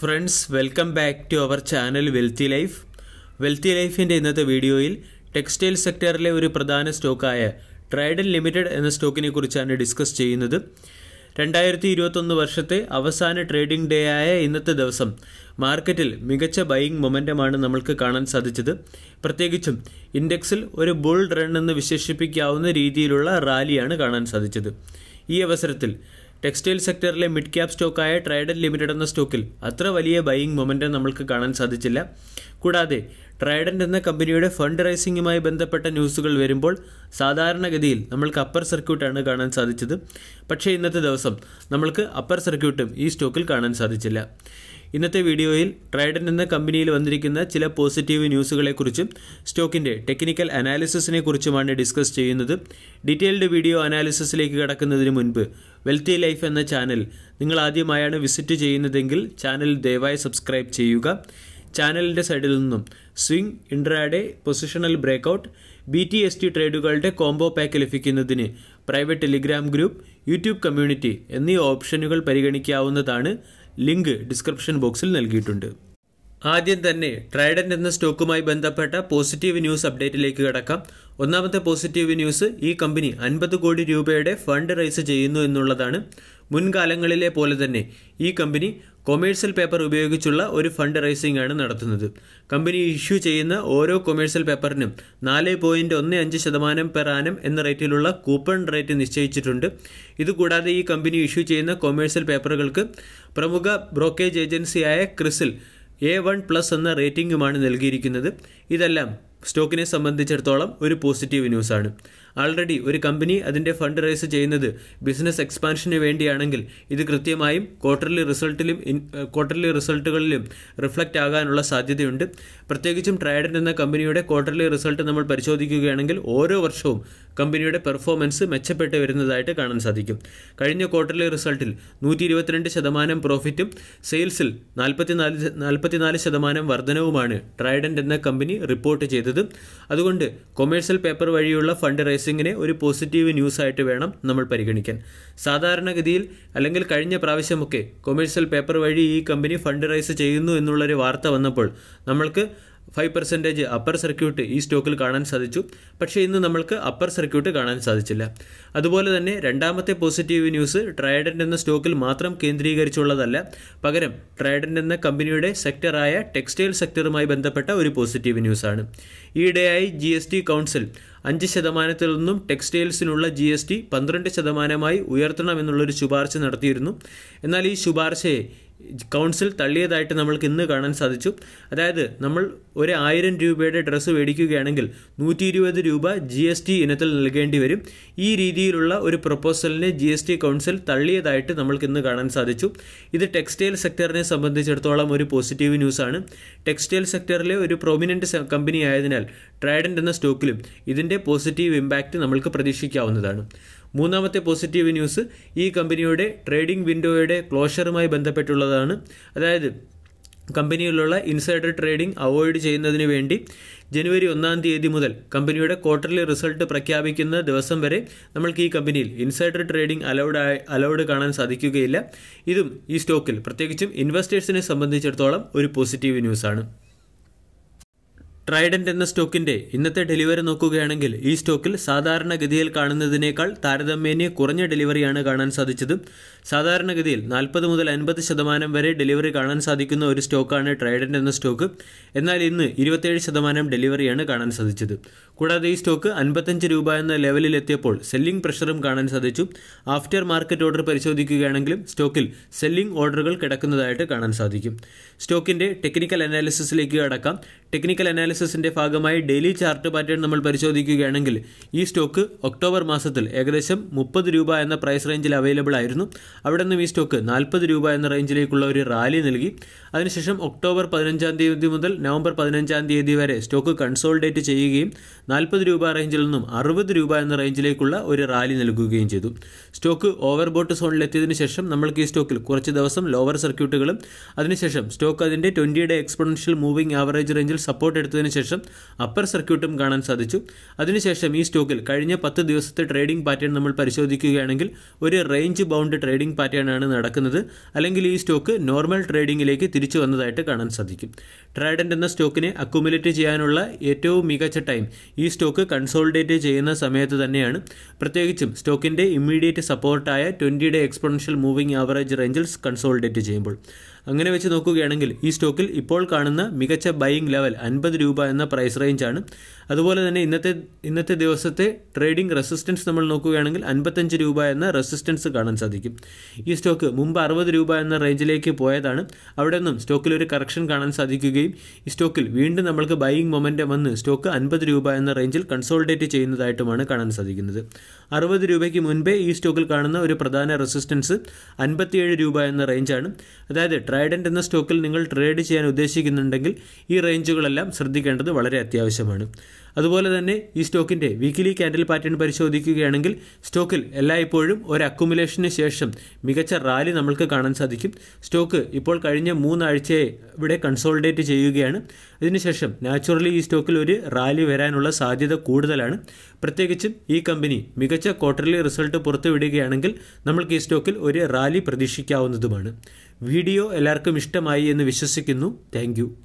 friends welcome back to our channel wealthy life wealthy ലൈഫിൻ്റെ ഇന്നത്തെ വീഡിയോയിൽ ടെക്സ്റ്റൈൽ സെക്ടറിലെ ഒരു പ്രധാന സ്റ്റോക്കായ ട്രൈഡൻ ലിമിറ്റഡ് എന്ന സ്റ്റോക്കിനെ കുറിച്ചാണ് ഡിസ്കസ് ചെയ്യുന്നത് രണ്ടായിരത്തി ഇരുപത്തൊന്ന് വർഷത്തെ അവസാന ട്രേഡിംഗ് ഡേ ആയ ഇന്നത്തെ ദിവസം മാർക്കറ്റിൽ മികച്ച ബൈയിങ് മൊമെൻ്റമാണ് നമ്മൾക്ക് കാണാൻ സാധിച്ചത് പ്രത്യേകിച്ചും ഇൻഡെക്സിൽ ഒരു ബുൾ റൺ എന്ന് വിശേഷിപ്പിക്കാവുന്ന രീതിയിലുള്ള റാലിയാണ് കാണാൻ സാധിച്ചത് ഈ അവസരത്തിൽ ടെക്സ്റ്റൈൽ സെക്ടറിലെ മിഡ് ക്യാപ് സ്റ്റോക്കായ ട്രൈഡൻ ലിമിറ്റഡ് എന്ന സ്റ്റോക്കിൽ അത്ര വലിയ ബൈയിങ് മൊമെൻറ്റം നമ്മൾക്ക് കാണാൻ സാധിച്ചില്ല കൂടാതെ ട്രൈഡൻ്റ് എന്ന കമ്പനിയുടെ ഫണ്ട് റൈസിംഗുമായി ബന്ധപ്പെട്ട ന്യൂസുകൾ വരുമ്പോൾ സാധാരണഗതിയിൽ നമ്മൾക്ക് അപ്പർ സർക്യൂട്ടാണ് കാണാൻ സാധിച്ചത് പക്ഷേ ഇന്നത്തെ ദിവസം നമ്മൾക്ക് അപ്പർ സർക്യൂട്ടും ഈ സ്റ്റോക്കിൽ കാണാൻ സാധിച്ചില്ല ഇന്നത്തെ വീഡിയോയിൽ ട്രൈഡൻ എന്ന കമ്പനിയിൽ വന്നിരിക്കുന്ന ചില പോസിറ്റീവ് ന്യൂസുകളെക്കുറിച്ചും സ്റ്റോക്കിൻ്റെ ടെക്നിക്കൽ അനാലിസിസിനെ കുറിച്ചുമാണ് ഡിസ്കസ് ചെയ്യുന്നത് ഡീറ്റെയിൽഡ് വീഡിയോ അനാലിസിസിലേക്ക് കടക്കുന്നതിന് മുൻപ് വെൽത്തി ലൈഫ് എന്ന ചാനൽ നിങ്ങൾ ആദ്യമായാണ് വിസിറ്റ് ചെയ്യുന്നതെങ്കിൽ ചാനൽ ദയവായി സബ്സ്ക്രൈബ് ചെയ്യുക ചാനലിൻ്റെ സൈഡിൽ നിന്നും swing intraday positional breakout B T S T ട്രേഡുകളുടെ കോംബോ പാക്ക് ലഭിക്കുന്നതിന് private Telegram group YouTube community എന്നീ ഓപ്ഷനുകൾ പരിഗണിക്കാവുന്നതാണ് ലിങ്ക് ഡിസ്ക്രിപ്ഷൻ ബോക്സിൽ നൽകിയിട്ടുണ്ട് ആദ്യം തന്നെ ട്രൈഡൻറ്റ് എന്ന സ്റ്റോക്കുമായി ബന്ധപ്പെട്ട പോസിറ്റീവ് ന്യൂസ് അപ്ഡേറ്റിലേക്ക് കിടക്കാം ഒന്നാമത്തെ പോസിറ്റീവ് ന്യൂസ് ഈ കമ്പനി അൻപത് കോടി രൂപയുടെ ഫണ്ട് റൈസ് ചെയ്യുന്നു എന്നുള്ളതാണ് മുൻകാലങ്ങളിലെ പോലെ തന്നെ ഈ കമ്പനി കൊമേഴ്സ്യൽ പേപ്പർ ഉപയോഗിച്ചുള്ള ഒരു ഫണ്ട് റൈസിംഗ് ആണ് നടത്തുന്നത് കമ്പനി ഇഷ്യൂ ചെയ്യുന്ന ഓരോ കൊമേഴ്സ്യൽ പേപ്പറിനും നാല് പോയിന്റ് ഒന്ന് അഞ്ച് ശതമാനം പെർ ആനം എന്ന റേറ്റിലുള്ള കൂപ്പൺ റേറ്റ് നിശ്ചയിച്ചിട്ടുണ്ട് ഇതുകൂടാതെ ഈ കമ്പനി ഇഷ്യൂ ചെയ്യുന്ന കൊമേഴ്സ്യൽ പേപ്പറുകൾക്ക് പ്രമുഖ ബ്രോക്കേജ് ഏജൻസിയായ ക്രിസിൽ എ വൺ പ്ലസ് എന്ന റേറ്റിംഗുമാണ് നൽകിയിരിക്കുന്നത് ഇതെല്ലാം സ്റ്റോക്കിനെ സംബന്ധിച്ചിടത്തോളം ഒരു പോസിറ്റീവ് ന്യൂസാണ് ആൾറെഡി ഒരു കമ്പനി അതിന്റെ ഫണ്ട് റൈസ് ചെയ്യുന്നത് ബിസിനസ് എക്സ്പാൻഷന് വേണ്ടിയാണെങ്കിൽ ഇത് കൃത്യമായും ക്വാർട്ടർലി റിസൾട്ടിലും ക്വാർട്ടർലി റിസൾട്ടുകളിലും റിഫ്ലക്റ്റ് ആകാനുള്ള സാധ്യതയുണ്ട് പ്രത്യേകിച്ചും ട്രൈഡൻ എന്ന കമ്പനിയുടെ ക്വാർട്ടർലി റിസൾട്ട് നമ്മൾ പരിശോധിക്കുകയാണെങ്കിൽ ഓരോ വർഷവും കമ്പനിയുടെ പെർഫോമൻസ് മെച്ചപ്പെട്ട് വരുന്നതായിട്ട് കാണാൻ സാധിക്കും കഴിഞ്ഞ ക്വാർട്ടറിലെ റിസൾട്ടിൽ നൂറ്റി ഇരുപത്തിരണ്ട് ശതമാനം പ്രോഫിറ്റും സെയിൽസിൽ നാൽപ്പത്തിനാല് നാൽപ്പത്തിനാല് ശതമാനം വർധനവുമാണ് ട്രൈഡൻറ്റ് എന്ന കമ്പനി റിപ്പോർട്ട് ചെയ്തത് അതുകൊണ്ട് കൊമേഴ്സ്യൽ പേപ്പർ വഴിയുള്ള ഫണ്ട് റൈസിങ്ങിനെ ഒരു പോസിറ്റീവ് ന്യൂസ് ആയിട്ട് വേണം നമ്മൾ പരിഗണിക്കാൻ സാധാരണഗതിയിൽ അല്ലെങ്കിൽ കഴിഞ്ഞ പ്രാവശ്യമൊക്കെ കൊമേഴ്സ്യൽ പേപ്പർ വഴി ഈ കമ്പനി ഫണ്ട് റൈസ് ചെയ്യുന്നു എന്നുള്ളൊരു വാർത്ത വന്നപ്പോൾ നമ്മൾക്ക് ഫൈവ് പെർസെൻറ്റേജ് അപ്പർ സർക്യൂട്ട് ഈ സ്റ്റോക്കിൽ കാണാൻ സാധിച്ചു പക്ഷേ ഇന്ന് നമ്മൾക്ക് അപ്പർ സർക്യൂട്ട് കാണാൻ സാധിച്ചില്ല അതുപോലെ തന്നെ രണ്ടാമത്തെ പോസിറ്റീവ് ന്യൂസ് ട്രൈഡൻ എന്ന സ്റ്റോക്കിൽ മാത്രം കേന്ദ്രീകരിച്ചുള്ളതല്ല പകരം ട്രൈഡൻ എന്ന കമ്പനിയുടെ സെക്ടറായ ടെക്സ്റ്റൈൽ സെക്ടറുമായി ബന്ധപ്പെട്ട ഒരു പോസിറ്റീവ് ന്യൂസാണ് ഈയിടെയായി ജി എസ് ടി കൗൺസിൽ അഞ്ച് ശതമാനത്തിൽ നിന്നും ടെക്സ്റ്റൈൽസിനുള്ള ജി എസ് ടി പന്ത്രണ്ട് ശതമാനമായി ഉയർത്തണമെന്നുള്ളൊരു ശുപാർശ നടത്തിയിരുന്നു എന്നാൽ ഈ ശുപാർശയെ കൗൺസിൽ തള്ളിയതായിട്ട് നമ്മൾക്ക് ഇന്ന് കാണാൻ സാധിച്ചു അതായത് നമ്മൾ ഒരു ആയിരം രൂപയുടെ ഡ്രസ്സ് മേടിക്കുകയാണെങ്കിൽ നൂറ്റി ഇരുപത് രൂപ ജി എസ് ടി ഇനത്തിൽ നൽകേണ്ടി വരും ഈ രീതിയിലുള്ള ഒരു പ്രപ്പോസലിനെ ജി എസ് ടി കൗൺസിൽ തള്ളിയതായിട്ട് നമ്മൾക്ക് ഇന്ന് കാണാൻ സാധിച്ചു ഇത് ടെക്സ്റ്റൈൽ സെക്ടറിനെ സംബന്ധിച്ചിടത്തോളം ഒരു പോസിറ്റീവ് ന്യൂസാണ് ടെക്സ്റ്റൈൽ സെക്ടറിലെ ഒരു പ്രോമിനൻ്റ് കമ്പനി ആയതിനാൽ ട്രൈഡൻ്റ് എന്ന സ്റ്റോക്കിലും ഇതിൻ്റെ ഇതിൻ്റെ പോസിറ്റീവ് ഇമ്പാക്റ്റ് നമ്മൾക്ക് പ്രതീക്ഷിക്കാവുന്നതാണ് മൂന്നാമത്തെ പോസിറ്റീവ് ന്യൂസ് ഈ കമ്പനിയുടെ ട്രേഡിംഗ് വിൻഡോയുടെ ക്ലോഷറുമായി ബന്ധപ്പെട്ടുള്ളതാണ് അതായത് കമ്പനിയിലുള്ള ഇൻസൈഡർ ട്രേഡിംഗ് അവോയ്ഡ് ചെയ്യുന്നതിന് വേണ്ടി ജനുവരി ഒന്നാം തീയതി മുതൽ കമ്പനിയുടെ ക്വാർട്ടർലി റിസൾട്ട് പ്രഖ്യാപിക്കുന്ന ദിവസം വരെ നമ്മൾക്ക് ഈ കമ്പനിയിൽ ഇൻസൈഡർ ട്രേഡിംഗ് അലൗഡ് അലൗഡ് കാണാൻ സാധിക്കുകയില്ല ഇതും ഈ സ്റ്റോക്കിൽ പ്രത്യേകിച്ചും ഇൻവെസ്റ്റേഴ്സിനെ സംബന്ധിച്ചിടത്തോളം ഒരു പോസിറ്റീവ് ന്യൂസാണ് ട്രൈഡൻറ്റ് എന്ന സ്റ്റോക്കിന്റെ ഇന്നത്തെ ഡെലിവറി നോക്കുകയാണെങ്കിൽ ഈ സ്റ്റോക്കിൽ സാധാരണഗതിയിൽ കാണുന്നതിനേക്കാൾ താരതമ്യേന കുറഞ്ഞ ഡെലിവറിയാണ് കാണാൻ സാധിച്ചത് സാധാരണഗതിയിൽ നാൽപ്പത് മുതൽ അൻപത് ശതമാനം വരെ ഡെലിവറി കാണാൻ സാധിക്കുന്ന ഒരു സ്റ്റോക്കാണ് ട്രൈഡൻറ്റ് എന്ന സ്റ്റോക്ക് എന്നാൽ ഇന്ന് ഇരുപത്തേഴ് ശതമാനം ഡെലിവറിയാണ് കാണാൻ സാധിച്ചത് കൂടാതെ ഈ സ്റ്റോക്ക് അൻപത്തഞ്ച് രൂപ എന്ന ലെവലിൽ എത്തിയപ്പോൾ സെല്ലിംഗ് പ്രഷറും കാണാൻ സാധിച്ചു ആഫ്റ്റർ മാർക്കറ്റ് ഓർഡർ പരിശോധിക്കുകയാണെങ്കിലും സ്റ്റോക്കിൽ സെല്ലിംഗ് ഓർഡറുകൾ കിടക്കുന്നതായിട്ട് കാണാൻ സാധിക്കും സ്റ്റോക്കിന്റെ ടെക്നിക്കൽ അനാലിസിസിലേക്ക് കടക്കാം ടെക്നിക്കൽ അനാലിസിസ് എക്സസിൻ്റെ ഭാഗമായി ഡെയിലി ചാർട്ട് പാറ്റേൺ നമ്മൾ പരിശോധിക്കുകയാണെങ്കിൽ ഈ സ്റ്റോക്ക് ഒക്ടോബർ മാസത്തിൽ ഏകദേശം മുപ്പത് രൂപ എന്ന പ്രൈസ് റേഞ്ചിൽ അവൈലബിൾ ആയിരുന്നു അവിടെ നിന്നും ഈ സ്റ്റോക്ക് നാൽപ്പത് രൂപ എന്ന റേഞ്ചിലേക്കുള്ള ഒരു റാലി നൽകി അതിനുശേഷം ഒക്ടോബർ പതിനഞ്ചാം തീയതി മുതൽ നവംബർ പതിനഞ്ചാം തീയതി വരെ സ്റ്റോക്ക് കൺസോൾഡേറ്റ് ചെയ്യുകയും നാൽപ്പത് രൂപ റേഞ്ചിൽ നിന്നും അറുപത് രൂപ എന്ന റേഞ്ചിലേക്കുള്ള ഒരു റാലി നൽകുകയും ചെയ്തു സ്റ്റോക്ക് ഓവർബോട്ട് സോണിലെത്തിയതിനു ശേഷം നമ്മൾക്ക് ഈ സ്റ്റോക്കിൽ കുറച്ച് ദിവസം ലോവർ സർക്യൂട്ടുകളും അതിനുശേഷം സ്റ്റോക്ക് അതിൻ്റെ ട്വൻറ്റിയുടെ എക്സ്പെൻഷ്യൽ മൂവിംഗ് ആവറേജ് റേഞ്ചിൽ സപ്പോർട്ട് എടുത്തതിന് ശേഷം അപ്പർ സർക്യൂട്ടും കാണാൻ സാധിച്ചു അതിനുശേഷം ഈ സ്റ്റോക്കിൽ കഴിഞ്ഞ പത്ത് ദിവസത്തെ ട്രേഡിംഗ് പാറ്റേൺ നമ്മൾ പരിശോധിക്കുകയാണെങ്കിൽ ഒരു റേഞ്ച് ബൗണ്ട് ട്രേഡിംഗ് പാറ്റേൺ ആണ് നടക്കുന്നത് അല്ലെങ്കിൽ ഈ സ്റ്റോക്ക് നോർമൽ ട്രേഡിംഗിലേക്ക് തിരിച്ചു വന്നതായിട്ട് കാണാൻ സാധിക്കും ട്രൈഡൻ്റ് എന്ന സ്റ്റോക്കിനെ അക്കുമുലേറ്റ് ചെയ്യാനുള്ള ഏറ്റവും മികച്ച ടൈം ഈ സ്റ്റോക്ക് കൺസോൾഡേറ്റ് ചെയ്യുന്ന സമയത്ത് തന്നെയാണ് പ്രത്യേകിച്ചും സ്റ്റോക്കിൻ്റെ ഇമ്മീഡിയറ്റ് സപ്പോർട്ടായ ഡേ എക്സ്പോണൻഷ്യൽ മൂവിംഗ് ആവറേജ് റേഞ്ചിൽ കൺസോൾഡേറ്റ് ചെയ്യുമ്പോൾ അങ്ങനെ വെച്ച് നോക്കുകയാണെങ്കിൽ ഈ സ്റ്റോക്കിൽ ഇപ്പോൾ കാണുന്ന മികച്ച ബൈയിങ് ലെവൽ അൻപത് രൂപ എന്ന പ്രൈസ് റേഞ്ചാണ് അതുപോലെ തന്നെ ഇന്നത്തെ ഇന്നത്തെ ദിവസത്തെ ട്രേഡിംഗ് റെസിസ്റ്റൻസ് നമ്മൾ നോക്കുകയാണെങ്കിൽ അൻപത്തഞ്ച് രൂപ എന്ന റെസിസ്റ്റൻസ് കാണാൻ സാധിക്കും ഈ സ്റ്റോക്ക് മുമ്പ് അറുപത് രൂപ എന്ന റേഞ്ചിലേക്ക് പോയതാണ് അവിടെ നിന്നും സ്റ്റോക്കിൽ ഒരു കറക്ഷൻ കാണാൻ സാധിക്കുകയും ഈ സ്റ്റോക്കിൽ വീണ്ടും നമ്മൾക്ക് ബൈയിങ് മൊമെൻ്റ് വന്ന് സ്റ്റോക്ക് അൻപത് രൂപ എന്ന റേഞ്ചിൽ കൺസോൾഡേറ്റ് ചെയ്യുന്നതായിട്ടുമാണ് കാണാൻ സാധിക്കുന്നത് അറുപത് രൂപയ്ക്ക് മുൻപേ ഈ സ്റ്റോക്കിൽ കാണുന്ന ഒരു പ്രധാന റെസിസ്റ്റൻസ് അൻപത്തിയേഴ് രൂപ എന്ന റേഞ്ചാണ് അതായത് ട്രൈഡൻറ്റ് എന്ന സ്റ്റോക്കിൽ നിങ്ങൾ ട്രേഡ് ചെയ്യാൻ ഉദ്ദേശിക്കുന്നുണ്ടെങ്കിൽ ഈ റേഞ്ചുകളെല്ലാം ശ്രദ്ധിക്കേണ്ടത് വളരെ അത്യാവശ്യമാണ് അതുപോലെ തന്നെ ഈ സ്റ്റോക്കിൻ്റെ വീക്കിലി കാൻഡിൽ പാറ്റേൺ പരിശോധിക്കുകയാണെങ്കിൽ സ്റ്റോക്കിൽ എല്ലായ്പ്പോഴും ഒരു അക്കുമുലേഷന് ശേഷം മികച്ച റാലി നമ്മൾക്ക് കാണാൻ സാധിക്കും സ്റ്റോക്ക് ഇപ്പോൾ കഴിഞ്ഞ മൂന്നാഴ്ചയെ ഇവിടെ കൺസോൾഡേറ്റ് ചെയ്യുകയാണ് ഇതിനുശേഷം നാച്ചുറലി ഈ സ്റ്റോക്കിൽ ഒരു റാലി വരാനുള്ള സാധ്യത കൂടുതലാണ് പ്രത്യേകിച്ചും ഈ കമ്പനി മികച്ച ക്വാർട്ടർലി റിസൾട്ട് പുറത്തുവിടുകയാണെങ്കിൽ നമ്മൾക്ക് ഈ സ്റ്റോക്കിൽ ഒരു റാലി പ്രതീക്ഷിക്കാവുന്നതുമാണ് വീഡിയോ എല്ലാവർക്കും ഇഷ്ടമായി എന്ന് വിശ്വസിക്കുന്നു താങ്ക്